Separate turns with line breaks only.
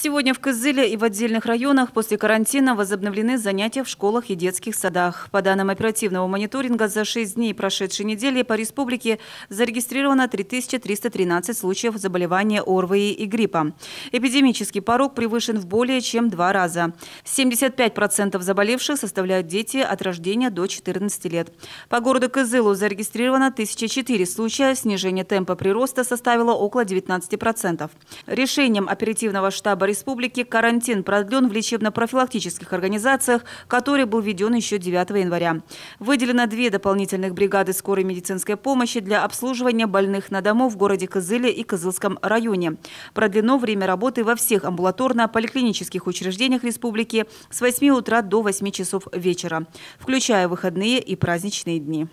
Сегодня в Кызыле и в отдельных районах после карантина возобновлены занятия в школах и детских садах. По данным оперативного мониторинга, за 6 дней прошедшей недели по республике зарегистрировано 3313 случаев заболевания ОРВИ и гриппа. Эпидемический порог превышен в более чем два раза. 75% заболевших составляют дети от рождения до 14 лет. По городу Кызылу зарегистрировано 1004 случая, снижение темпа прироста составило около 19%. Решением оперативного штаба республики карантин продлен в лечебно-профилактических организациях, который был введен еще 9 января. Выделено две дополнительных бригады скорой медицинской помощи для обслуживания больных на дому в городе Кызыле и Кызылском районе. Продлено время работы во всех амбулаторно-поликлинических учреждениях республики с 8 утра до 8 часов вечера, включая выходные и праздничные дни.